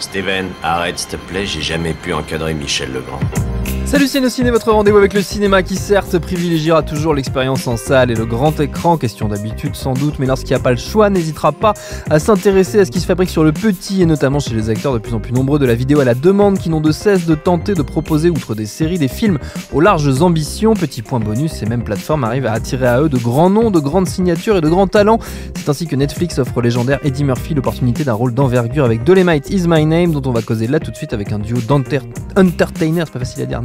Steven, arrête s'il te plaît, j'ai jamais pu encadrer Michel Legrand. Salut Ciné, votre rendez-vous avec le cinéma qui certes privilégiera toujours l'expérience en salle et le grand écran, question d'habitude sans doute, mais lorsqu'il n'y a pas le choix, n'hésitera pas à s'intéresser à ce qui se fabrique sur le petit et notamment chez les acteurs de plus en plus nombreux de la vidéo à la demande qui n'ont de cesse de tenter de proposer outre des séries des films aux larges ambitions. Petit point bonus, ces mêmes plateformes arrivent à attirer à eux de grands noms, de grandes signatures et de grands talents. C'est ainsi que Netflix offre au légendaire Eddie Murphy l'opportunité d'un rôle d'envergure avec Dolemite Is My Name dont on va causer là tout de suite avec un duo d'entertainers, c'est pas facile à dire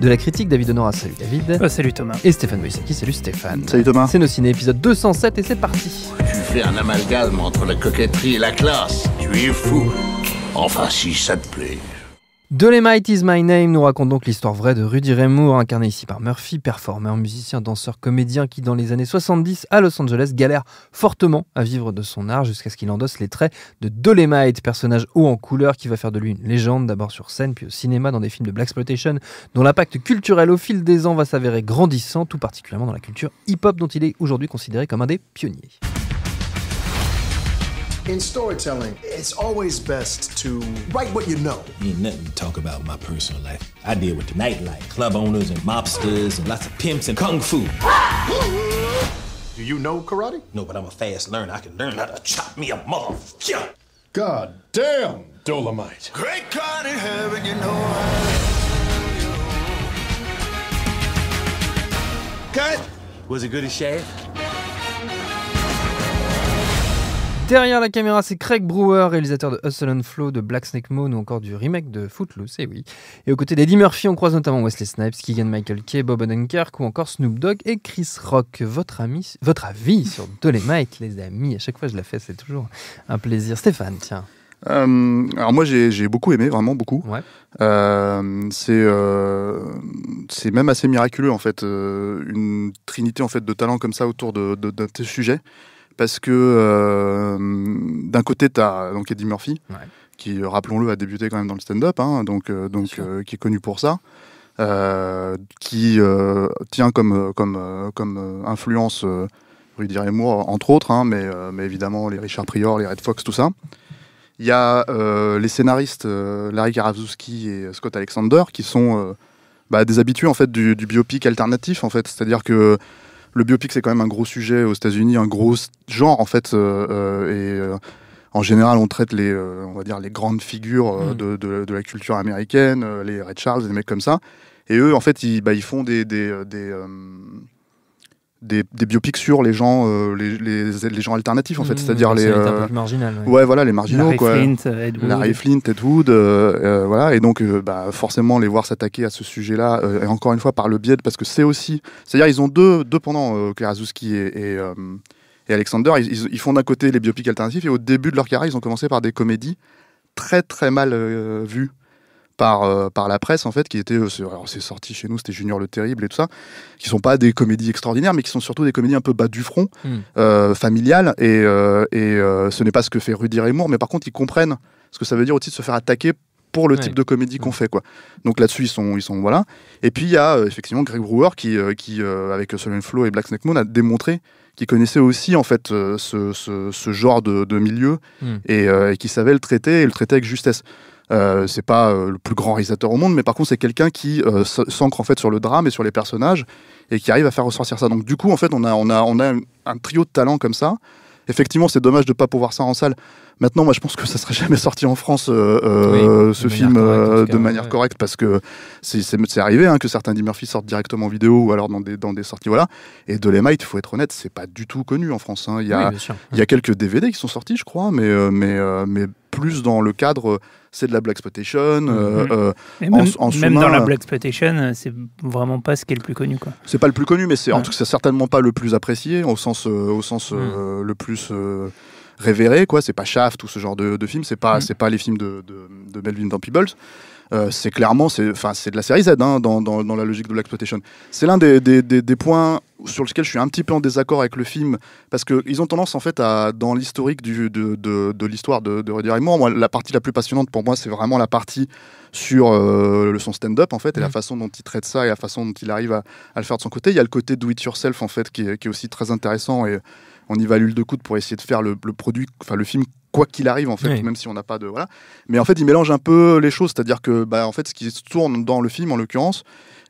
de la critique. David Honora, salut David. Euh, salut Thomas. Et Stéphane Moïsaki, salut Stéphane. Salut Thomas. C'est nos ciné épisode 207 et c'est parti. Tu fais un amalgame entre la coquetterie et la classe. Tu es fou. Enfin, si ça te plaît. « Dolemite is My Name nous raconte donc l'histoire vraie de Rudy Remour, incarné ici par Murphy, performeur, musicien, danseur, comédien qui, dans les années 70 à Los Angeles, galère fortement à vivre de son art jusqu'à ce qu'il endosse les traits de Dolemite, personnage haut en couleur qui va faire de lui une légende, d'abord sur scène, puis au cinéma, dans des films de Black Exploitation, dont l'impact culturel au fil des ans va s'avérer grandissant, tout particulièrement dans la culture hip-hop dont il est aujourd'hui considéré comme un des pionniers. In storytelling, it's always best to write what you know. Ain't nothing to talk about my personal life. I deal with the nightlife, club owners and mobsters and lots of pimps and kung fu. Do you know karate? No, but I'm a fast learner. I can learn how to chop me a motherfucker. God damn, Dolomite. Great God in heaven, you know I... Cut! Was it good as shave? Derrière la caméra, c'est Craig Brewer, réalisateur de Hustle and Flow, de Black Snake Moon ou encore du remake de Footloose, et eh oui. Et aux côtés d'Eddie Murphy, on croise notamment Wesley Snipes, Keegan Michael Kay, Bob Odenkirk ou encore Snoop Dogg et Chris Rock. Votre, ami, votre avis sur Dolemite, les amis À chaque fois, je la fais, c'est toujours un plaisir. Stéphane, tiens. Euh, alors moi j'ai beaucoup aimé, vraiment beaucoup. Ouais. Euh, c'est euh, c'est même assez miraculeux en fait, une trinité en fait de talents comme ça autour de, de, de, sujet parce que euh, d'un côté, tu as donc Eddie Murphy, qui, euh, rappelons-le, a débuté quand même dans le stand-up, hein, donc, euh, donc qui est connu pour ça, qui tient comme, comme, comme influence Rudy Ray entre autres, hein, mais, mais, évidemment les Richard Prior, les Red Fox, tout ça. Il y a les scénaristes Larry Karavzowski et Scott Alexander, qui sont bah, des habitués en fait, du, du biopic alternatif, en fait, c'est-à-dire que le biopic, c'est quand même un gros sujet aux États-Unis, un gros genre en fait. Euh, euh, et euh, en général, on traite les, on va dire, les grandes figures mm. de, de, la culture américaine, les Red Charles, des mecs comme ça. Et eux, en fait, ils, bah, ils font des, des des, biopics sur les gens, euh, les, les, gens alternatifs en fait, mmh, c'est-à-dire les euh, ouais. voilà les marginaux Larry quoi. Flint, euh, Ed Wood. Flint, Ed Wood, voilà et donc bah, forcément les voir s'attaquer à ce sujet-là et encore une fois par le biais de, parce que c'est aussi, c'est-à-dire ils ont deux deux pendant Karaszewski et, et, Alexander, ils, ils font d'un côté les biopics alternatifs et au début de leur carrière ils ont commencé par des comédies très très mal vues. Euh, par, la presse, en fait, qui était euh, c'est sorti chez nous, c'était Junior le Terrible et tout ça, qui sont pas des comédies extraordinaires, mais qui sont surtout des comédies un peu bas du front, hmm. euh, familiales. Et, ce n'est pas ce que fait Rudy Raymour, mais par contre, ils comprennent ce que ça veut dire aussi de se faire attaquer pour le type de comédie qu'on hmm. fait quoi. Donc là-dessus ils sont ils sont voilà. Et puis il y a effectivement Greg Brewer qui qui avec Solon Flow et Black Snake Moon a démontré qu'il connaissait aussi en fait ce, genre de, milieu hmm. et, et qui savait le traiter et le traiter avec justesse. Euh, c'est pas euh, le plus grand réalisateur au monde, mais par contre, c'est quelqu'un qui euh, s'ancre en fait sur le drame et sur les personnages et qui arrive à faire ressortir ça. Donc, du coup, en fait, on a, on a, on a un trio de talents comme ça. Effectivement, c'est dommage de ne pas pouvoir ça en salle. Maintenant, moi, je pense que ça serait jamais sorti en France, ce film, de manière correcte, parce que c'est arrivé hein, que certains Murphy sortent directement en vidéo ou alors dans des, dans des sorties. Voilà. Et de il faut être honnête, c'est pas du tout connu en France. Hein. Il, y a, il y a quelques DVD qui sont sortis, je crois, mais, mais, mais plus dans le cadre euh, c'est de la black spotation euh, mhm. euh, même, dans la black spotation c'est vraiment pas ce qui est le plus connu quoi c'est pas le plus connu mais c'est en tout c'est certainement pas le plus apprécié au sens au sens mhm. le plus révéré quoi c'est pas Shaft ou ce genre de, de films c'est pas mhm. c'est pas les films de, Melvin de Melvin Peebles euh, c'est clairement, c'est de la série Z hein, dans, la logique de l'exploitation. C'est l'un des, points sur lequel je suis un petit peu en désaccord avec le film, parce qu'ils ont tendance, en fait, à, dans l'historique de, de, l'histoire de, de moi, la partie la plus passionnante pour moi, c'est vraiment la partie sur euh, le son stand-up, en fait, et la mm. façon dont il traite ça et la façon dont il arrive à, le faire de son côté. Il y a le côté do it yourself, en fait, qui est, aussi très intéressant et on y va l'huile de coude pour essayer de faire le, le produit, enfin le film quoi qu'il arrive en fait, même si on n'a pas de voilà. Mais en fait, il mélange un peu les choses, c'est-à-dire que bah, en fait, ce qui se tourne dans le film en l'occurrence,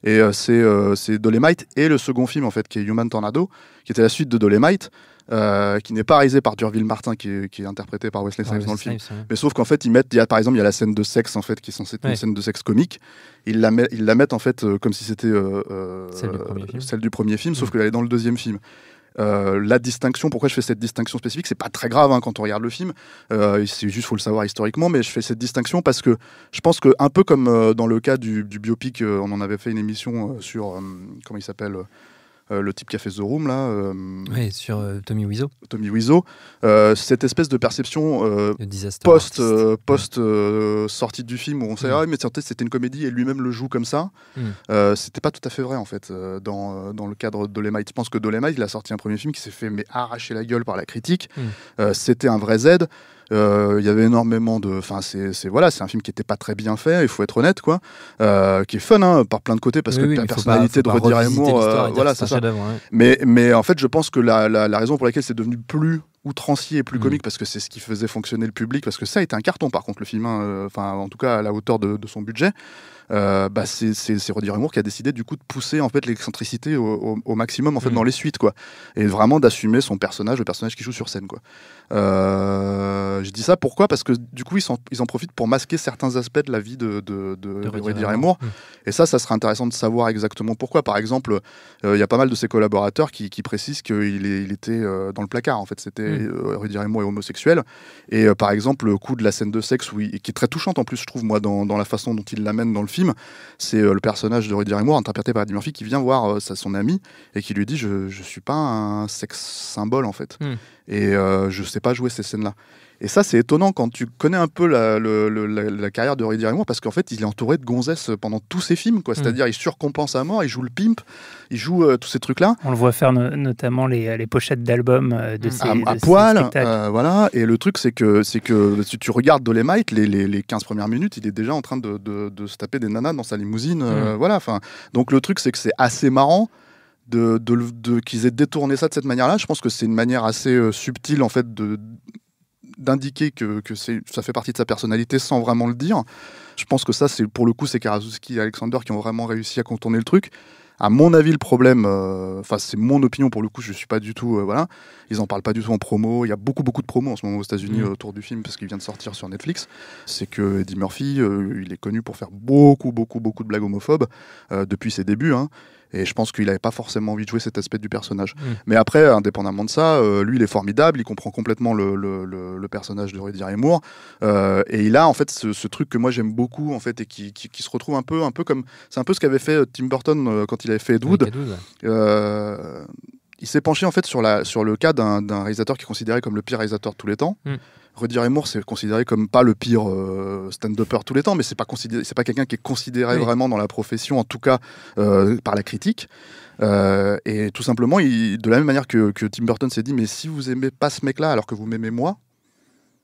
et euh, c'est euh, Dolemite et le second film en fait qui est Human Tornado, qui était la suite de Dolemite. Euh, qui n'est pas réalisé par Durville Martin, qui est, interprété par Wesley Snipes dans le film. Mais sauf qu'en fait, ils mettent, y a, par exemple, il y a la scène de sexe en fait qui est censée être une scène de sexe comique. Ils la, met, la mettent en fait euh, comme si c'était celle, du premier film, sauf mm. qu'elle est dans le deuxième film. Euh, la distinction, pourquoi je fais cette distinction spécifique C'est pas très grave hein, quand on regarde le film. Euh, c'est juste faut le savoir historiquement, mais je fais cette distinction parce que je pense que un peu comme euh, dans le cas du, du biopic, euh, on en avait fait une émission sur comment il s'appelle. Euh, le type qui a fait The Room, là. Euh, oui, sur euh, Tommy Wiseau. Tommy Wiseau. cette espèce de perception post, sortie du film où on sait, mm. ah, mais c'était une comédie et lui-même le joue comme ça. Mm. c'était pas tout à fait vrai, en fait, dans, dans le cadre de Dolemite. Je pense que Dolemite, il a sorti un premier film qui s'est fait mais, arracher la gueule par la critique. Mm. c'était un vrai Z. Euh, il y avait énormément de. Enfin, c'est voilà, c'est un film qui n'était pas très bien fait. Il faut être honnête, quoi. Euh, qui est fun hein, par plein de côtés parce que la personnalité pas, de redire euh, voilà, ça. Mais mais en fait, je pense que la, la, raison pour laquelle c'est devenu plus outrancier et plus mm. comique parce que c'est ce qui faisait fonctionner le public parce que ça a été un carton par contre le film hein, enfin en tout cas à la hauteur de son budget euh, bah, c'est Roddy Moore qui a décidé du coup de pousser en fait l'excentricité au, maximum en fait mm. dans les suites quoi, et vraiment d'assumer son personnage, le personnage qui joue sur scène quoi. Euh, je dis ça pourquoi Parce que du coup ils, ils en profitent pour masquer certains aspects de la vie de, de, de, mm. et ça ça serait intéressant de savoir exactement pourquoi. Par exemple, euh, il y a pas mal de ses collaborateurs qui, précisent qu'il était dans le placard en fait, c'était Rudy mm. Raymond est homosexuel, et par exemple le coup de la scène de sexe qui est très touchante en plus je trouve moi dans, dans la façon dont il l'amène dans le film, c'est euh, le personnage de Rudy Moore, interprété par Eddie Murphy, qui vient voir euh, son ami et qui lui dit je, ne suis pas un sexe symbole en fait. Hmm. Et euh, je ne sais pas jouer ces scènes-là. Et ça, c'est étonnant quand tu connais un peu la, carrière de Rudy parce qu'en fait, il est entouré de gonzesses pendant tous ses films. Mm. C'est-à-dire, il surcompense à mort, il joue le pimp, il joue euh, tous ces trucs-là. On le voit faire notamment les, pochettes d'albums euh, de À, poil, voilà. Et le truc, c'est que, c'est que si tu regardes Dolemite, les, 15 premières minutes, il est déjà en train de, se taper des nanas dans sa limousine. Mm. voilà. Enfin, donc, le truc, c'est que c'est assez marrant de, qu'ils aient détourné ça de cette manière-là. Je pense que c'est une manière assez euh, subtile en fait d'indiquer que, ça fait partie de sa personnalité sans vraiment le dire. Je pense que ça, c'est pour le coup, c'est Karasowski et Alexander qui ont vraiment réussi à contourner le truc. À mon avis, le problème, euh, enfin c'est mon opinion pour le coup, je suis pas du tout, euh, voilà, ils en parlent pas du tout en promo. Il y a beaucoup beaucoup de promos en ce moment aux États-Unis mm. autour du film parce qu'il vient de sortir sur Netflix. C'est que Eddie Murphy, il est connu pour faire beaucoup beaucoup beaucoup de blagues homophobes depuis ses débuts. Hein. Et je pense qu'il n'avait pas forcément envie de jouer cet aspect du personnage. Mm. Mais après, indépendamment de ça, euh, lui, il est formidable, il comprend complètement le, le, personnage de Rudy Ray euh, et il a en fait ce, truc que moi j'aime beaucoup en fait et qui, se retrouve un peu, un peu comme c'est un peu ce qu'avait fait euh, Tim Burton quand il avait fait Ed Wood. il s'est penché en fait sur, la, sur le cas d'un réalisateur qui est considéré comme le pire réalisateur de tous les temps. Mm. Rudy Moore, c'est considéré comme pas le pire euh, stand-upper tous les temps, mais c'est pas considéré, c'est pas quelqu'un qui est considéré vraiment dans la profession, en tout cas euh, par la critique. Euh, et tout simplement, il, de la même manière que, que Tim Burton s'est dit, mais si vous aimez pas ce mec-là alors que vous m'aimez moi,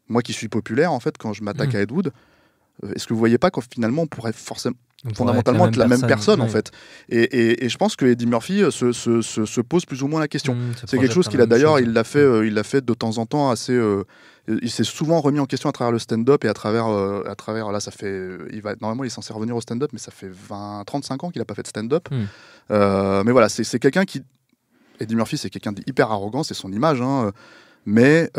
moi qui suis populaire en fait quand je m'attaque mhm. à Ed Wood, est-ce que vous voyez pas qu'on finalement on pourrait forcément fondamentalement être la même, personne, en fait. Et, et, je pense que Eddie Murphy se, se, se, pose plus ou moins la question. Mmh, c'est quelque chose qu'il a d'ailleurs, il l'a fait, mmh. il l'a fait de temps en temps assez, euh, il s'est souvent remis en question à travers le stand-up et à travers, euh, à travers là, ça fait, euh, il va, normalement, il est censé revenir au stand-up, mais ça fait 20, 35 ans qu'il n'a pas fait de stand-up. Hmm. mais voilà, c'est quelqu'un qui, Eddie Murphy, c'est quelqu'un d'hyper arrogant, c'est son image, hein, mais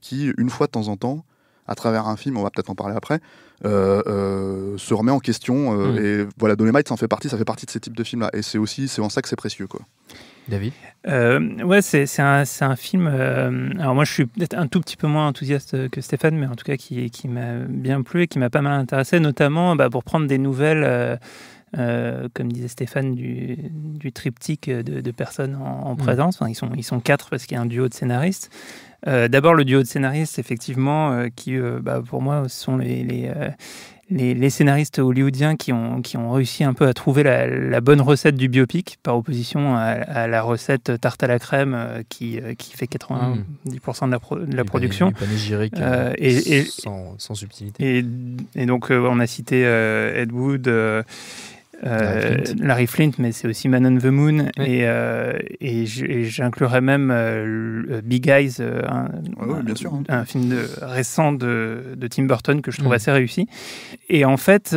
qui, une fois de temps en temps, à travers un film, on va peut-être en parler après, euh, euh, se remet en question. Euh, mm. Et voilà, Dolemite, ça en fait partie, ça fait partie de ces types de films-là. Et c'est aussi, c'est en ça que c'est précieux, quoi. David Ouais, c'est un, un, film. alors, moi, je suis peut-être un tout petit peu moins enthousiaste que Stéphane, mais en tout cas, qui, qui m'a bien plu et qui m'a pas mal intéressé, notamment bah, pour prendre des nouvelles. comme disait Stéphane, du, du triptyque de, personnes en, mm. présence. Enfin, ils, sont, ils sont quatre parce qu'il y a un duo de scénaristes. Euh, d'abord, le duo de scénaristes, effectivement, euh, qui, euh, bah, pour moi, sont les, les, scénaristes hollywoodiens qui ont, qui ont réussi un peu à trouver la, bonne recette du biopic, par opposition à, la recette tarte à la crème qui, qui fait 90% de la, la production. Et, et, sans, sans subtilité. Et, donc, on a cité Ed Wood. Euh, Larry Flint. mais c'est aussi Manon on the Moon et, euh, et j'inclurais même euh, Big Eyes, hein. un, film récent de, Tim Burton que je trouve mm. assez réussi. Et en fait,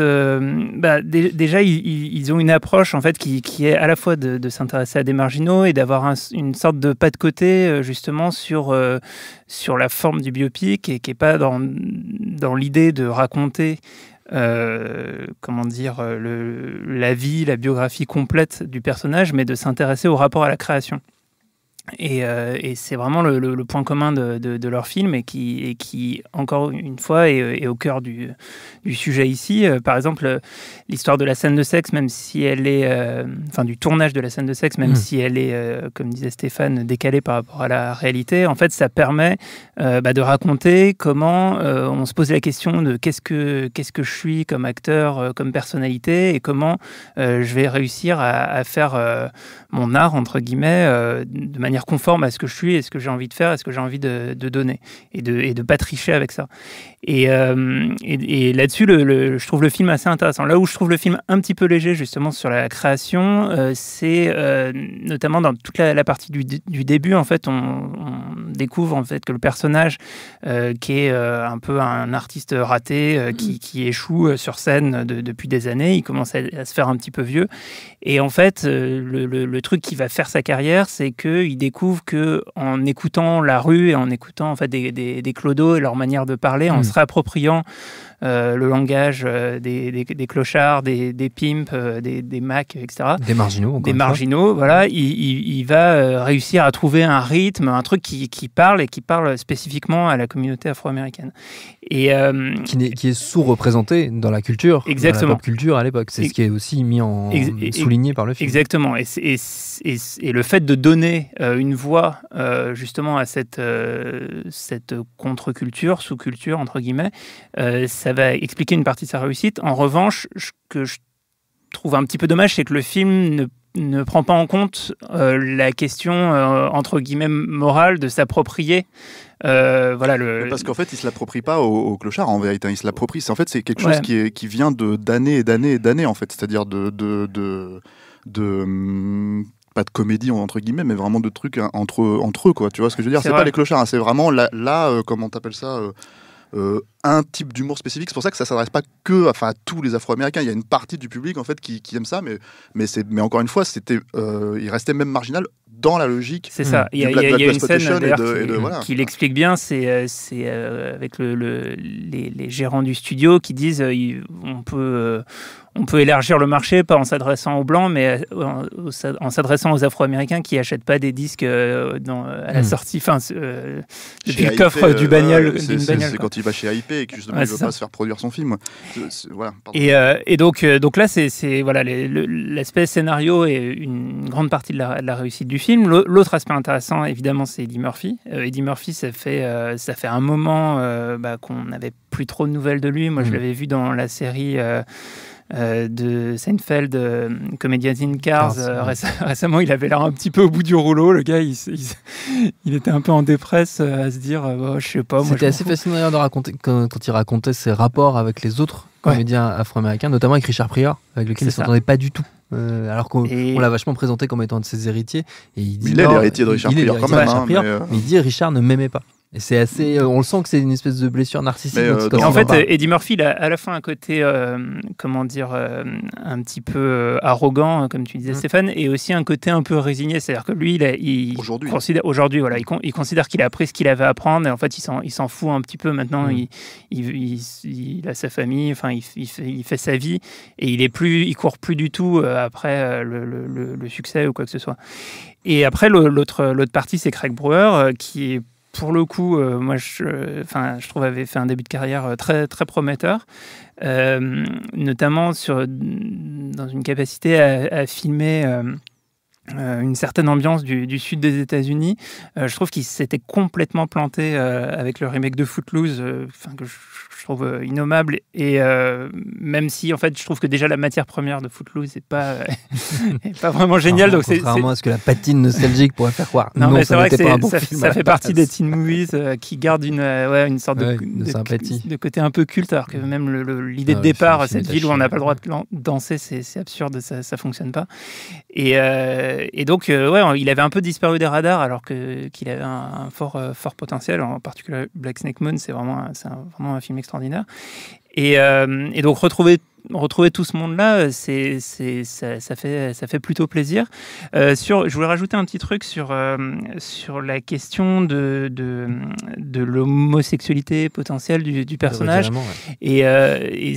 bah, déjà ils, ont une approche en fait qui, est à la fois de, s'intéresser à des marginaux et d'avoir une sorte de pas de côté justement sur sur la forme du biopic et qui est pas dans dans l'idée de raconter euh, comment dire, euh, le, la vie, la biographie complète du personnage, mais de s'intéresser au rapport à la création. Euh, et, c'est vraiment le, point commun de, leur film et qui, qui, encore une fois, est, au cœur du, sujet ici. Euh, par exemple, euh, l'histoire de la scène de sexe, même si elle est. enfin, du tournage de la scène de sexe, même mm. si elle est, comme disait Stéphane, décalée par rapport à la réalité, en fait, ça permet bah, de raconter comment on se pose la question de qu'est-ce que, qu'est-ce que je suis comme acteur, comme personnalité et comment je vais réussir à faire mon art, entre guillemets, de manière conforme à ce que je suis, et ce que j'ai envie de faire, et ce que j'ai envie de, donner, et de et de pas tricher avec ça. Et, euh, là-dessus, je trouve le film assez intéressant. Là où je trouve le film un petit peu léger justement sur la création, euh, c'est euh, notamment dans toute la, partie du, début. En fait, on, découvre en fait que le personnage qui est un peu un artiste raté, mm. qui, échoue sur scène depuis des années, il commence à, se faire un petit peu vieux. Et en fait, le, le truc qui va faire sa carrière, c'est qu'il découvre que en écoutant la rue et en écoutant en fait des, des, clodos et leur manière de parler, en mm. se réappropriant euh, le langage euh, des, clochards, des, pimps, euh, des, macs, etc. Des marginaux. Des marginaux, voilà. Il, va réussir à trouver un rythme, un truc qui, parle et qui parle spécifiquement à la communauté afro-américaine. Et, qui, est, sous-représenté dans la culture, exactement. Dans la pop culture à l'époque. C'est ce qui est aussi mis en souligné par le film. Exactement. Et, le fait de donner une voix justement à cette, cette contre-culture, sous-culture entre guillemets, ça ça va expliquer une partie de sa réussite. En revanche, ce que je trouve un petit peu dommage, c'est que le film ne, ne, prend pas en compte euh, la question, euh, entre guillemets, morale de s'approprier. Euh, voilà le... Parce qu'en fait, il se l'approprie pas au, clochards. clochard en vérité. Hein. Il se l'approprie. En fait, c'est quelque chose qui, qui, vient de d'années et d'années et d'années en fait. C'est-à-dire de, de, de, hum, pas de comédie entre guillemets, mais vraiment de trucs hein, entre, entre eux, quoi. Tu vois ce que je veux dire C'est pas les clochards, hein. c'est vraiment là, là euh, comment t'appelles ça un type d'humour spécifique. C'est pour ça que ça ne s'adresse pas que enfin, à tous les Afro-Américains. Il y a une partie du public en fait qui, aime ça, mais, mais, mais encore une fois, c'était, euh, il restait même marginal dans la logique. C'est ça. Il y, a une scène qui, l'explique bien. C'est euh, c'est euh, avec le, les, gérants du studio qui disent qu'on on peut on peut élargir le marché, pas en s'adressant aux Blancs, mais en, s'adressant aux Afro-Américains qui n'achètent pas des disques dans, à la hmm. sortie, enfin, le coffre du bagnole. C'est quand il va chez AIP, et que justement, il ne veut pas se faire produire son film. et, euh, euh, donc, là, c'est l'aspect scénario est une grande partie de la, réussite du film. L'autre aspect intéressant, évidemment, c'est Eddie Murphy. Euh, Eddie Murphy, ça fait, un moment bah, qu'on n'avait plus trop de nouvelles de lui. Moi, mmh. je l'avais vu dans la série. Euh, de Seinfeld, euh, Comédien in Cars. Euh, récemment, il avait l'air un petit peu au bout du rouleau. Le gars, il, était un peu en dépresse euh, à se dire bah, Je sais pas. C'était assez fascinant de raconter quand, il racontait ses rapports avec les autres comédiens afro-américains, notamment avec Richard Pryor, avec lequel il ne s'entendait pas du tout. alors qu'on l'a vachement présenté comme étant un de ses héritiers. Et il, dit, est l'héritier de Richard Pryor même. Hein, il dit Richard ne m'aimait pas c'est assez, euh, on le sent que c'est une espèce de blessure narcissique. Euh, en fait, Eddie Murphy, il a à la fin un côté, euh, comment dire, un petit peu arrogant, comme tu disais, mm. Stéphane, et aussi un côté un peu résigné. C'est-à-dire que lui, il, aujourd'hui, considère, aujourd'hui, voilà, il, considère qu'il a appris ce qu'il avait à apprendre, et en fait, il s'en, il s'en fout un petit peu. Maintenant, mm. il, il, a sa famille, enfin, il, fait, sa vie, et il est plus, il court plus du tout après le, succès ou quoi que ce soit. Et après, l'autre, l'autre partie, c'est Craig Brewer, qui est pour le coup, euh, moi, je, enfin, je trouve avait fait un début de carrière euh, très très prometteur, euh, notamment sur dans une capacité à, filmer. une certaine ambiance du, sud des États-Unis. je trouve qu'il s'était complètement planté avec le remake de Footloose, que je, trouve euh, innommable. Et euh, même si, en fait, je trouve que déjà la matière première de Footloose n'est pas, euh, pas vraiment géniale. donc contrairement à ce que la patine nostalgique pourrait faire croire. Non, mais c'est vrai que ça, fait partie des teen movies qui garde une, ouais, une sorte de, de, sympathie. De, côté un peu culte, alors que même l'idée ah de départ, cette ville où on n'a pas le droit de danser, c'est absurde, ça fonctionne pas. Et, et donc, ouais, il avait un peu disparu des radars, alors qu'il avait un, fort, fort potentiel, en particulier Black Snake Moon, c'est vraiment, c'est vraiment un film extraordinaire extraordinaire. Euh, et, donc retrouver retrouver tout ce monde-là, c'est, ça, fait, ça fait plutôt plaisir. Euh, sur, je voulais rajouter un petit truc sur, euh, sur la question de, de, l'homosexualité potentielle du, personnage. Et,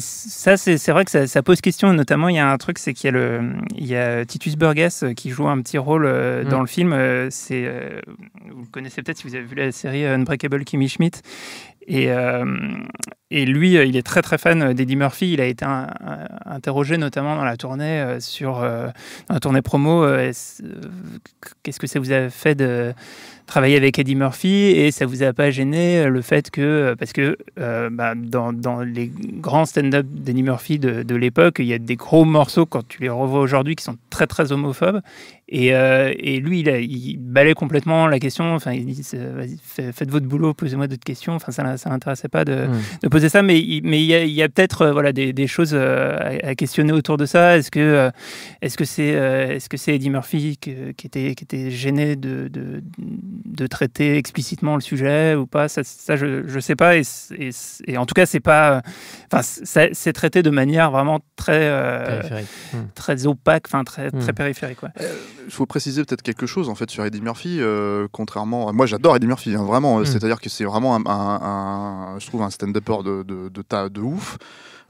ça, c'est, vrai que ça, pose question. Notamment, il y a un truc, c'est qu'il y a, le, il y a Titus Burgess qui joue un petit rôle mm. dans le film. c'est, vous le connaissez peut-être si vous avez vu la série Unbreakable Kimmy Schmidt. Et, euh, et, lui, euh, il est très très fan d'Eddie Murphy. Il a été interrogé notamment dans la tournée euh, sur dans la tournée promo. Qu'est-ce que ça vous a fait de travailler avec Eddie Murphy et ça vous a pas gêné le fait que parce que bah, dans, dans, les grands stand-up d'Eddie Murphy de, de l'époque, il y a des gros morceaux quand tu les revois aujourd'hui qui sont très très homophobes. Et, et lui, il, a, il, balait complètement la question. Enfin, il dit faites votre boulot, posez-moi d'autres questions. Enfin, ça ça, m'intéressait pas hmm. de, poser ça, mais il y a, a peut-être euh, voilà, des, choses euh, à, questionner autour de ça. Est-ce que euh, est-ce que c'est est-ce que c'est Eddie Murphy qui, était, qui était gêné de, de, traiter explicitement le sujet ou pas Ça, je, je sais pas, et, en tout cas, c'est pas. Enfin, c'est traité de manière vraiment très. Hmm. très opaque, enfin très, hmm. très périphérique. Il faut préciser peut-être quelque chose en fait sur Eddie Murphy, contrairement à... moi j'adore Eddie Murphy, hein, vraiment, c'est-à-dire que c'est vraiment un, je trouve un stand-upper de, de, de, de ouf.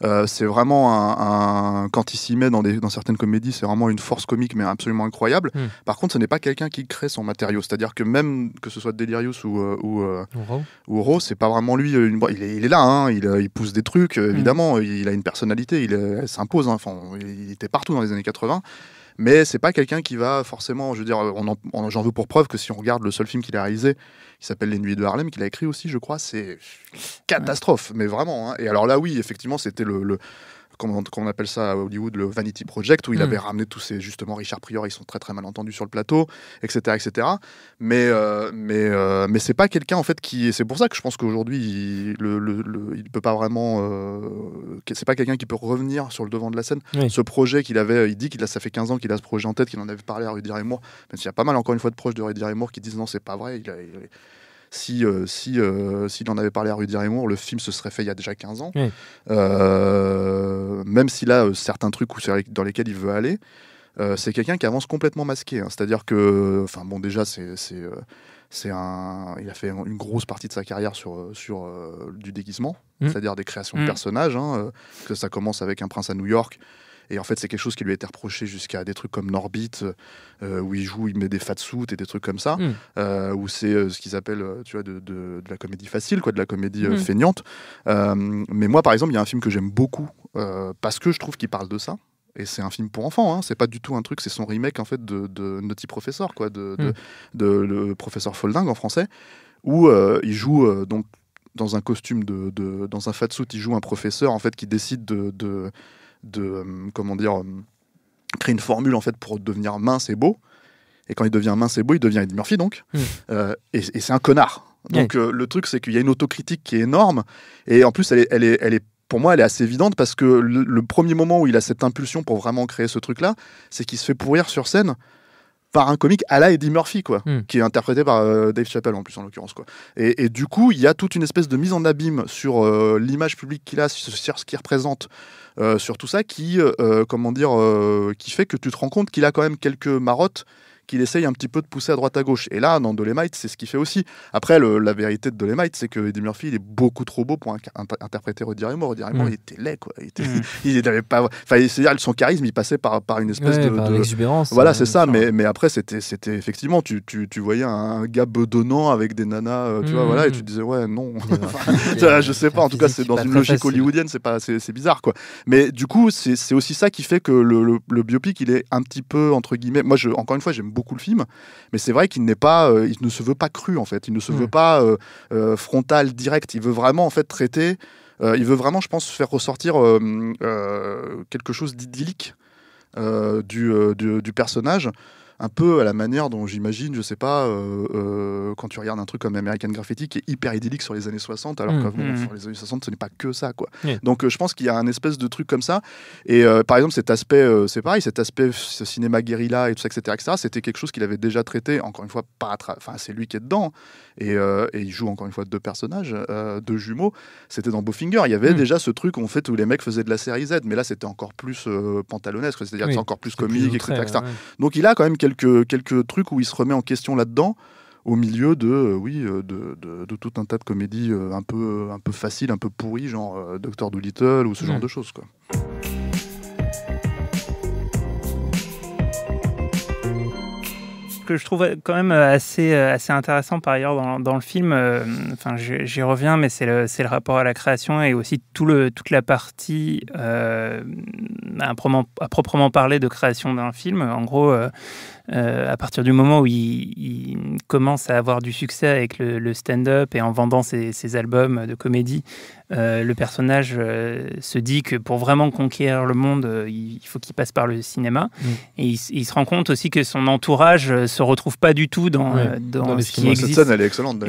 Euh, c'est vraiment un, quand il s'y met dans, des, dans certaines comédies, c'est vraiment une force comique, mais absolument incroyable. Hmm. Par contre, ce n'est pas quelqu'un qui crée son matériau. C'est-à-dire que même que ce soit Delirious ou euh, ou, euh, c'est pas vraiment lui. Euh, il, est, là, hein. il, pousse des trucs. Hmm. Évidemment, il, a une personnalité, il, s'impose. Hein. il était partout dans les années 80 mais c'est pas quelqu'un qui va forcément, je veux dire, j'en veux pour preuve que si on regarde le seul film qu'il a réalisé, qui s'appelle Les Nuits de Harlem, qu'il a écrit aussi, je crois, c'est catastrophe, mais vraiment. Hein. Et alors là, oui, effectivement, c'était le comment, on appelle ça à Hollywood, le Vanity Project, où il hmm. avait ramené tous ces, justement, Richard Prior, ils sont très très mal entendus sur le plateau, etc. etc. Mais, euh, mais, euh, mais c'est pas quelqu'un, en fait, qui. C'est pour ça que je pense qu'aujourd'hui, il le, peut pas vraiment. Euh, c'est pas quelqu'un qui peut revenir sur le devant de la scène. Ce projet qu'il avait, il dit qu'il a, ça fait 15 ans qu'il a ce projet en tête, qu'il en avait parlé à Rudy Moore, même s'il y a pas mal, encore une fois, de proches de Rudy Moore qui disent non, c'est pas vrai, il a si, euh, si euh, s'il en avait parlé à Rudy Raymond, le film se serait fait il y a déjà 15 ans. Euh, même s'il a certains trucs dans lesquels il veut aller, c'est quelqu'un qui avance complètement masqué. Hein. C'est-à-dire que, enfin bon, déjà, c'est c'est un il a fait une grosse partie de sa carrière sur sur du déguisement mm. c'est-à-dire des créations de mm. personnages hein, que ça commence avec un prince à New York et en fait, c'est quelque chose qui lui a été reproché jusqu'à des trucs comme Norbit, euh, euh, où il joue, il met des fatsoutes et des trucs comme ça, hmm. euh, où c'est ce qu'ils appellent, tu vois, de, la comédie facile, quoi, de la comédie hmm. feignante. mais moi, par exemple, il y a un film que j'aime beaucoup parce que je trouve qu'il parle de ça et c'est un film pour enfants, hein. c'est pas du tout un truc, c'est son remake en fait de, Naughty Professor, quoi, de, hmm. de, le professeur Folding en français, où il joue donc dans un costume de, dans un suit, il joue un professeur en fait qui décide de, de euh, comment dire euh, créer une formule en fait pour devenir mince et beau. Et quand il devient mince et beau, il devient Eddie Murphy donc. Hmm. Euh, et, c'est un connard. Donc le truc c'est qu'il y a une autocritique qui est énorme et en plus elle elle est, pour moi elle est assez évidente parce que le premier moment où il a cette impulsion pour vraiment créer ce truc là, c'est qu'il se fait pourrir sur scène par un comique à la Eddie Murphy, quoi, hmm. qui est interprété par euh, Dave Chappelle en plus en l'occurrence, quoi. Et, du coup, il y a toute une espèce de mise en abîme sur euh, l'image publique qu'il a, sur ce qu'il représente, euh, sur tout ça, qui, comment dire, qui fait que tu te rends compte qu'il a quand même quelques marottes qu'il essaye un petit peu de pousser à droite à gauche. Et là, dans Dolemite, c'est ce qu'il fait aussi. Après, la vérité de Dolemite, c'est que Eddie Murphy, il est beaucoup trop beau pour interpréter Roddy Moore. Roddy Moore, mm. il était laid, quoi. Il, était, mm. il avait pas. Enfin, c'est-à-dire, son charisme, il passait par, par une espèce de, Voilà, hein, c'est ça. Mais, mais après, c'était effectivement, tu, tu, tu, voyais un gars bedonnant avec des nanas, euh, tu vois, voilà, et tu mm. disais, ouais, non. je sais pas, en tout cas, c'est dans une logique hollywoodienne, c'est pas c'est bizarre, quoi. Mais du coup, c'est aussi ça qui fait que le, le, biopic, il est un petit peu, entre guillemets, moi, je, encore une fois, j'aime beaucoup beaucoup le film, mais c'est vrai qu'il n'est pas, euh, il ne se veut pas cru en fait, il ne se veut mm. pas euh, euh, frontal, direct. Il veut vraiment en fait traiter, il veut vraiment, je pense, faire ressortir quelque chose d'idyllique du, du, personnage un peu à la manière dont j'imagine, je sais pas, euh, euh, quand tu regardes un truc comme American Graffiti qui est hyper idyllique sur les années 60, alors mm. que mm. sur les années 60, ce n'est pas que ça, quoi. Donc euh, je pense qu'il y a un espèce de truc comme ça. Et par exemple, cet aspect, c'est pareil, cet aspect ce cinéma guérilla et tout ça, etc., etc., c'était quelque chose qu'il avait déjà traité, encore une fois, pas enfin, c'est lui qui est dedans. Et, il joue encore une fois deux personnages, deux jumeaux. C'était dans Bowfinger. Il y avait mm. déjà ce truc, en fait, où les mecs faisaient de la série Z, mais là, c'était encore plus pantalonnesque, c'est-à-dire encore plus comique, etc. etc. Donc il a quand même quelques quelques, trucs où il se remet en question là-dedans au milieu de euh, oui euh, de, tout un tas de comédies euh, un peu un peu faciles un peu pourries genre Doctor Doolittle ou ce genre de choses que je trouve quand même euh, assez, euh, assez intéressant par ailleurs dans, le film, euh, enfin j'y reviens, mais c'est le, le, rapport à la création et aussi tout le, toute la partie à, proprement, parler de création d'un film. En gros, à partir du moment où il, commence à avoir du succès avec le, stand-up et en vendant ses, ses albums de comédie, euh, le personnage euh, se dit que pour vraiment conquérir le monde, euh, il faut qu'il passe par le cinéma. Mm. Et il, se rend compte aussi que son entourage se retrouve pas du tout dans, dans, ce qui existe. Cette scène, elle est excellente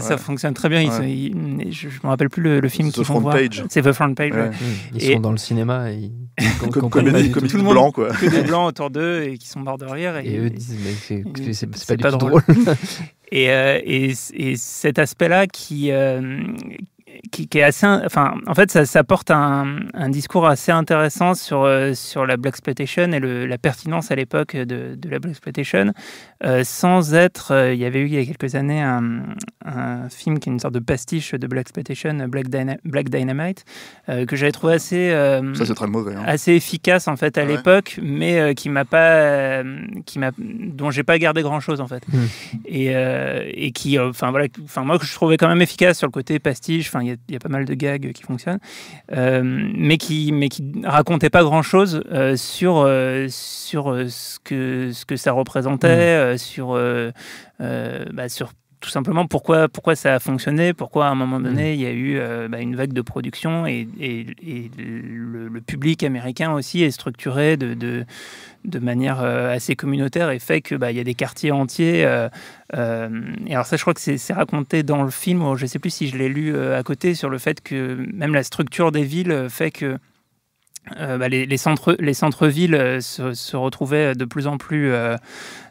ça, fonctionne très bien. je ne me rappelle plus le, film qu'ils font voir. C'est The Front Page. Ils sont dans le cinéma et ils comme, tout. le monde, blanc, quoi. des blancs autour d'eux et qui sont morts de rire. Et, eux disent mais c'est pas, tout drôle. Et, et, cet aspect-là qui, qui, est assez. Enfin, en fait, ça, porte un, discours assez intéressant sur, euh, sur la Black Exploitation et la pertinence à l'époque de, la Black Exploitation. Euh, sans être. Euh, il y avait eu il y a quelques années un, film qui est une sorte de pastiche de Black Exploitation, Black, Dynamite, que j'avais trouvé assez. ça, c'est très mauvais. Hein. Assez efficace, en fait, à l'époque, mais qui m'a pas. qui m'a, dont j'ai pas gardé grand-chose, en fait. Hmm. Et, et qui. Enfin, voilà. Enfin, moi, que je trouvais quand même efficace sur le côté pastiche. Enfin, il y, a pas mal de gags qui fonctionnent, euh, mais qui mais qui racontaient pas grand chose euh, sur euh, sur ce que ce que ça représentait, mmh. sur bah, sur tout simplement pourquoi, pourquoi ça a fonctionné, pourquoi à un moment mmh. donné il y a eu bah, une vague de production et, le, le, public américain aussi est structuré de, de, de manière euh, assez communautaire et fait que bah, il y a des quartiers entiers. Euh, euh, et alors ça, je crois que c'est raconté dans le film. Je ne sais plus si je l'ai lu à côté sur le fait que même la structure des villes fait que euh, bah, les, centres, les centres-villes euh, se, retrouvaient de plus en plus euh,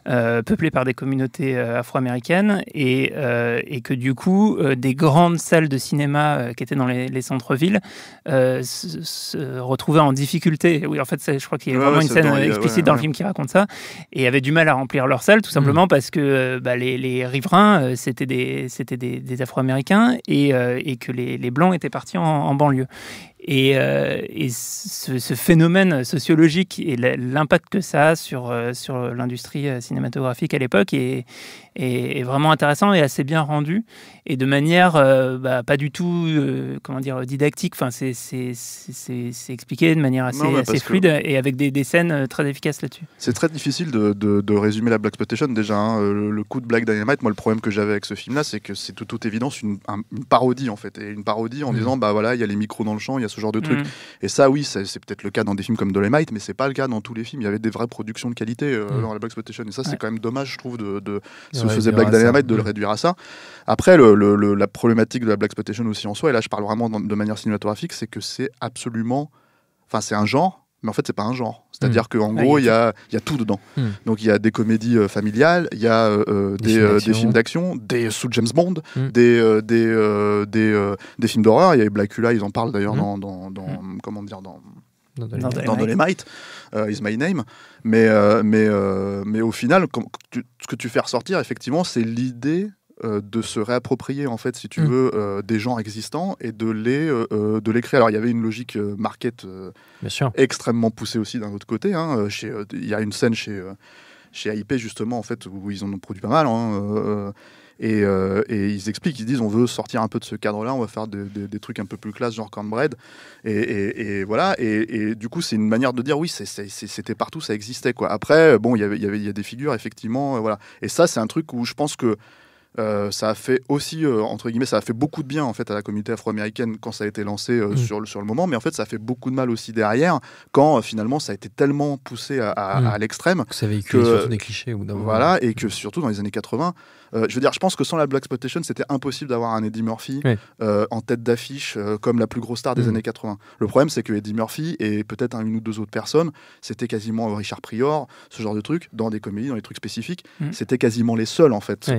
euh peuplés par des communautés afro-américaines et, et, que du coup, des grandes salles de cinéma qui étaient dans les, centres-villes se, retrouvaient en difficulté. Oui, en fait, je crois qu'il y a vraiment une scène explicite dans le film qui raconte ça et avaient du mal à remplir leurs salles tout mm. simplement parce que bah, les, riverains, c'était des, c'était des, afro-américains et, que les, blancs étaient partis en, en banlieue. Et, euh, ce, phénomène sociologique et l'impact que ça a sur, euh, l'industrie euh, cinématographique à l'époque est, vraiment intéressant et assez bien rendu et de manière euh, bah, pas du tout euh, comment dire didactique. Enfin, c'est expliqué de manière assez, fluide et avec des, scènes euh, très efficaces là-dessus. C'est très difficile de, résumer la Black Spotation déjà. Hein. Le, coup de Black Dynamite, moi, le problème que j'avais avec ce film-là, c'est que c'est tout toute évidence une, une, parodie en fait, et une parodie en mmh. disant bah voilà, il y a les micros dans le champ, il y a ce genre de truc. Mmh. Et ça, oui, c'est peut-être le cas dans des films comme Dolemite, mais c'est pas le cas dans tous les films. Il y avait des vraies productions de qualité mmh. dans la Black Spotation, et ça, c'est quand même dommage, je trouve, de, de se faisait Black Dynamite de le réduire à ça. Après, le, la problématique de la Black Spotation aussi en soi, et là je parle vraiment de manière cinématographique, c'est que c'est absolument. Enfin, c'est un genre, mais en fait, c'est pas un genre. C'est-à-dire hmm. qu'en ah, gros, il y, a, tout dedans. Hmm. Donc, il y a des comédies euh, familiales, il y a euh, euh, des, films d'action, des, sous James Bond, hmm. des, des, films d'horreur. Il y a Blackula, ils en parlent d'ailleurs dans, Comment dire dans, dans The Might, Is My Name. Mais, mais, mais au final, ce que tu fais ressortir, effectivement, c'est l'idée euh, de se réapproprier en fait si tu mm. veux euh, des gens existants et de les euh, de les créer alors il y avait une logique market extrêmement poussée aussi d'un autre côté hein, chez il y a une scène chez chez AIP justement en fait où ils en ont produit pas mal hein, et, et, ils expliquent, ils disent on veut sortir un peu de ce cadre-là, on va faire des trucs un peu plus classe, genre cornbread. Et, et, et voilà, et, du coup c'est une manière de dire oui, c'était partout, ça existait. quoi Après, bon, il y, avait, il y, avait, il y a des figures, effectivement, voilà. Et ça c'est un truc où je pense que euh, ça a fait aussi, euh, entre guillemets, ça a fait beaucoup de bien en fait à la communauté afro-américaine quand ça a été lancé euh, mm. sur, le, sur le moment, mais en fait ça a fait beaucoup de mal aussi derrière quand finalement ça a été tellement poussé à, mm. l'extrême. Ça véhicule que, des clichés ou Voilà, et que surtout dans les années 80, euh, je veux dire, je pense que sans la Black Spotation, c'était impossible d'avoir un Eddie Murphy euh, en tête d'affiche euh, comme la plus grosse star des mhm. années 80. Le problème, c'est que Eddie Murphy et peut-être une ou deux autres personnes, c'était quasiment Richard Prior, ce genre de truc, dans des comédies, dans des trucs spécifiques, mhm. c'était quasiment les seuls en fait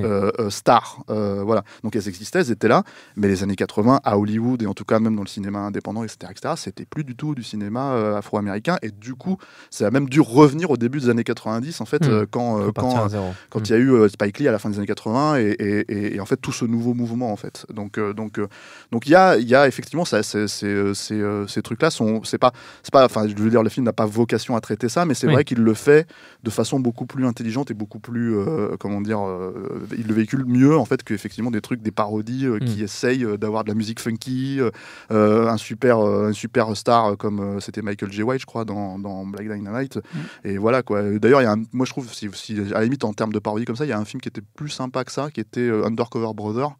stars. voilà. Donc elles existaient, elles étaient là, mais les années 80 à Hollywood et en tout cas même dans le cinéma indépendant, etc., etc., c'était plus du tout du cinéma afro-américain et du coup, ça a même dû revenir au début des années 90 en fait mhm. quand quand quand il y a eu Spike Lee à la fin des années 80 et, en fait tout ce nouveau mouvement en fait. Donc euh, donc euh, donc il y a il y a effectivement ça, c'est, euh, ces trucs là sont c'est pas c'est pas enfin je veux dire le film n'a pas vocation à traiter ça mais c'est vrai qu'il le fait de façon beaucoup plus intelligente et beaucoup plus comment dire il le véhicule mieux en fait qu'effectivement des trucs des parodies qui mm. essayent d'avoir de la musique funky un super un super star comme c'était Michael J White je crois dans, Black Dynamite mm. et voilà quoi. D'ailleurs il y a moi je trouve si, à la limite en termes de parodie comme ça il y a un film qui était plus simple que ça, qui était euh, Undercover Brother.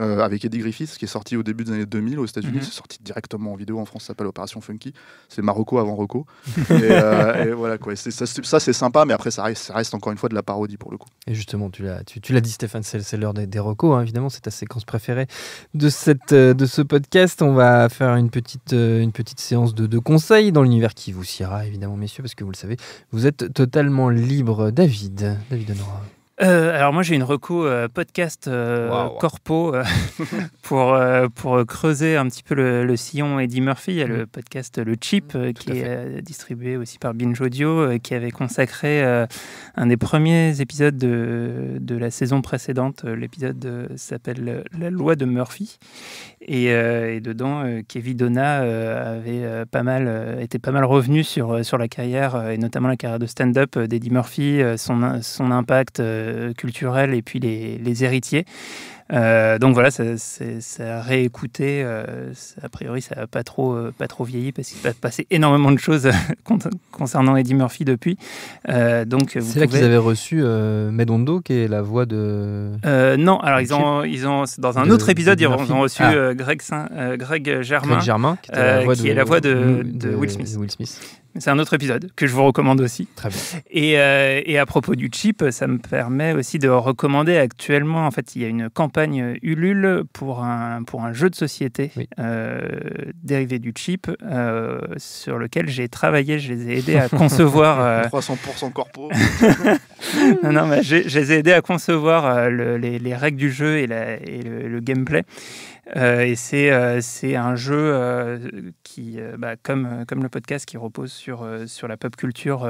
Euh, avec Eddie Griffith, qui est sorti au début des années 2000 aux États-Unis. Mhm. C'est sorti directement en vidéo en France, ça s'appelle Opération Funky. C'est Marocco avant Rocco. Euh, et, voilà quoi. Ça, ça c'est sympa, mais après, ça reste, encore une fois de la parodie pour le coup. Et justement, tu l'as tu, dit, Stéphane, c'est l'heure des, des Rocco, hein, évidemment, c'est ta séquence préférée de, cette, de ce podcast. On va faire une petite, une petite séance de, de conseils dans l'univers qui vous sciera, évidemment, messieurs, parce que vous le savez, vous êtes totalement libre. David, David Honora. Euh, alors moi j'ai une reco euh, podcast euh, corpo pour, pour creuser un petit peu le, sillon Eddie Murphy. Il y a le mm. podcast Le Chip mm, qui est distribué aussi par Binge Audio qui avait consacré un des premiers épisodes de, de la saison précédente. L'épisode s'appelle La loi de Murphy et, dedans Kevin Donna avait pas mal était pas mal revenu sur, sur la carrière et notamment la carrière de stand-up d'Eddie Murphy, son, son impact culturelle et puis les, les héritiers. Euh, donc voilà, ça, a réécouté. a priori, ça n'a pas trop, euh, pas trop vieilli parce qu'il s'est passer énormément de choses concernant Eddie Murphy depuis. Euh, donc c'est pouvez... là qu'ils avaient reçu Medondo, qui est la voix de. non, alors ils ont, ils ont, dans un autre épisode, ils ont reçu ah. Greg, Saint, Greg, Germain, qui, est la voix de, Will Smith. Will Smith. C'est un autre épisode que je vous recommande aussi. Très bien. Et, et à propos du chip, ça me permet aussi de recommander actuellement, en fait, il y a une campagne campagne euh, Ulule pour un, pour un jeu de société euh, dérivé du chip euh, sur lequel j'ai travaillé, je les ai aidés à concevoir. Euh... 300% corpo. non, non, mais je les ai aidés à concevoir euh, le, les, les, règles du jeu et, la, et le, le gameplay. Euh, et euh, c'est un jeu euh, qui, bah, comme, comme le podcast, qui repose sur, sur la pop culture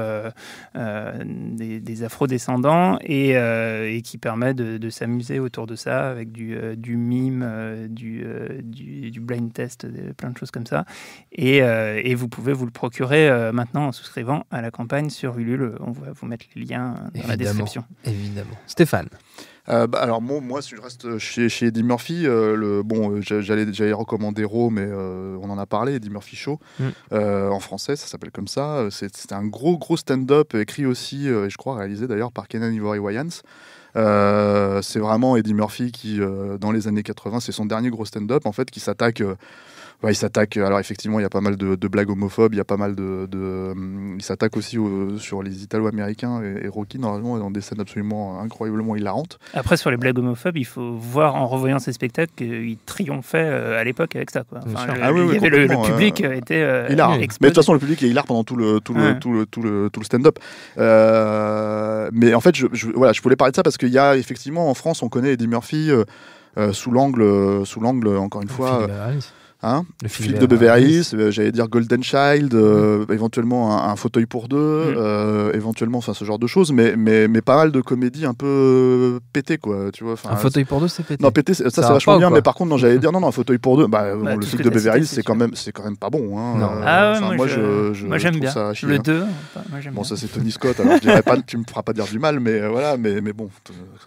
des, afro-descendants et, qui permet de, s'amuser autour de ça avec du, du mime, du, du, blind test, plein de choses comme ça. Et, et vous pouvez vous le procurer maintenant en souscrivant à la campagne sur Ulule. On va vous mettre les liens dans la description. Évidemment. Stéphane. Euh, bah, alors moi, si je reste chez, chez Eddie Murphy, euh, le, bon, euh, j'allais, recommander Raw, mais on en a parlé, Eddie Murphy Show, mm. en français, ça s'appelle comme ça. C'est, un gros, gros stand-up, écrit aussi, et je crois réalisé d'ailleurs par Kenan Ivory Wayans. c'est vraiment Eddie Murphy qui, dans les années 80, c'est son dernier gros stand-up, en fait, qui s'attaque il s'attaque. Alors effectivement, il y a pas mal de, blagues homophobes. Il y a pas mal de. Hum, il s'attaque aussi sur les Italo-Américains et, Rocky normalement dans des scènes absolument incroyablement hilarantes. Après, sur les blagues homophobes, il faut voir en revoyant ces spectacles qu'il triomphait euh, à l'époque avec ça. le, ah oui, le, public euh, euh, était. Mais de toute façon, le public est hilar pendant tout le tout le, tout le, tout le, stand-up. mais en fait, je, voilà, je voulais parler de ça parce qu'il y a effectivement en France, on connaît Eddie Murphy. sous l'angle, sous l'angle encore une ah, fois. Hein le film de Beverly euh, j'allais dire Golden Child, euh, mm. éventuellement un, fauteuil pour deux, mm. euh, éventuellement, enfin ce genre de choses, mais, mais, mais pas mal de comédies un peu pétées quoi, tu vois. Un fauteuil pour deux, c'est pété. Non, pété, ça c'est vachement bien, mais par contre, non, j'allais dire non, non, un fauteuil pour deux, bah, bah le film de Beverly c'est quand même, c'est quand même pas bon. Hein, non. Ah moi, je, je moi j'aime bien. Ça le 2, hein. Bon, ça c'est Tony Scott, alors tu me feras pas dire du mal, mais voilà, mais, mais bon,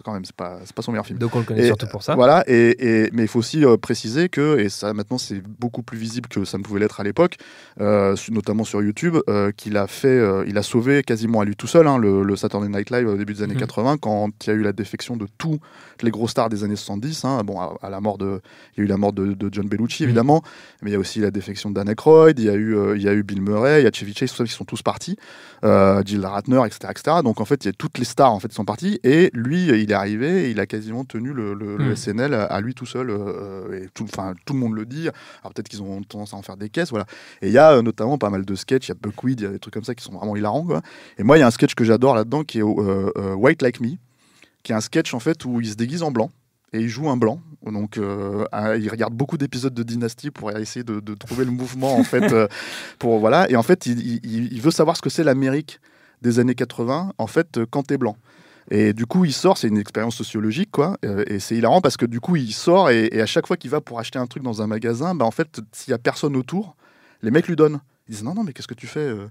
quand même, c'est pas, son meilleur film. Donc on le connaît surtout pour ça. Voilà, et, mais il faut aussi préciser que, et ça maintenant c'est beaucoup plus visible que ça ne pouvait l'être à l'époque, euh, notamment sur YouTube, euh, qu'il a fait, euh, il a sauvé quasiment à lui tout seul hein, le, Saturday Night Live au début des années 80, mhm. quand il y a eu la défection de tous les gros stars des années 70. Hein, bon, à, la mort de, il y a eu la mort de, John Bellucci mhm. évidemment, mais il y a aussi la défection d'Anne Aykroyd, il y a eu, il y a eu Bill Murray, il y a Chevy Chase, ils sont tous partis, Jill Ratner, etc., etc. Donc en fait, il y a toutes les stars en fait sont parties et lui, il est arrivé, et il a quasiment tenu le, mhm. SNL à, lui tout seul, et tout, enfin tout le monde le dit. Alors peut-être qu'ils ont tendance à en faire des caisses, voilà. Et il y a euh, notamment pas mal de sketchs, il y a Buckwheat, il y a des trucs comme ça qui sont vraiment hilarants, Et moi, il y a un sketch que j'adore là-dedans qui est euh, euh, White Like Me, qui est un sketch en fait où il se déguise en blanc et il joue un blanc. Donc, il regarde beaucoup d'épisodes de Dynasty pour essayer de, trouver le mouvement, en fait. pour, voilà. Et en fait, il, veut savoir ce que c'est l'Amérique des années 80, en fait, quand t'es blanc. Et du coup, il sort, c'est une expérience sociologique, quoi. Euh, et c'est hilarant parce que du coup, il sort et, à chaque fois qu'il va pour acheter un truc dans un magasin, bah en fait, s'il y a personne autour, les mecs lui donnent. Ils disent non, non, mais qu'est-ce que tu fais euh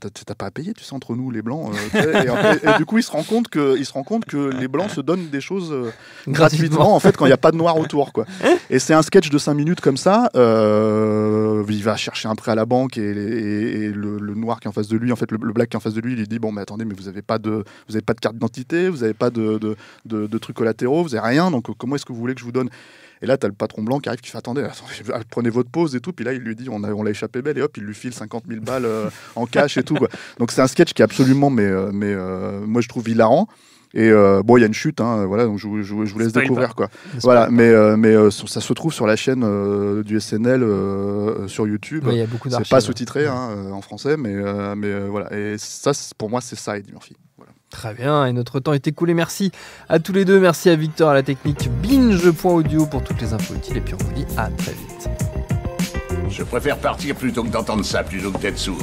t'as pas à payer, tu sais, entre nous, les blancs. Euh, et, du coup, il se rend compte que, il se rend compte que les blancs se donnent des choses euh, gratuitement, en fait, quand il n'y a pas de noir autour, quoi. Et c'est un sketch de 5 minutes comme ça. Euh, il va chercher un prêt à la banque et, le, noir qui est en face de lui, en fait, le, black qui est en face de lui, il lui dit bon, mais attendez, mais vous n'avez pas de, pas de carte d'identité, vous n'avez pas de de, de, trucs collatéraux, vous n'avez rien. Donc, comment est-ce que vous voulez que je vous donne et là, tu as le patron blanc qui arrive, qui fait attendez, ah, prenez votre pause et tout. Puis là, il lui dit on l'a échappé belle et hop, il lui file 50 000 balles euh, en cash et tout. Donc c'est un sketch qui est absolument, mais, euh, mais euh, moi je trouve hilarant. Et bon, il y a une chute, hein, voilà, donc je, vous laisse découvrir quoi. Voilà, mais, mais ça se trouve sur la chaîne du SNL sur YouTube. il y a beaucoup C'est pas sous-titré hein, en français, mais, mais voilà. Et ça, pour moi, c'est ça, Eddie Murphy. Très bien, et notre temps est écoulé. Merci à tous les deux. Merci à Victor à la technique binge.audio pour toutes les infos utiles. Et puis on vous dit à très vite. Je préfère partir plutôt que d'entendre ça, plutôt que d'être sourd.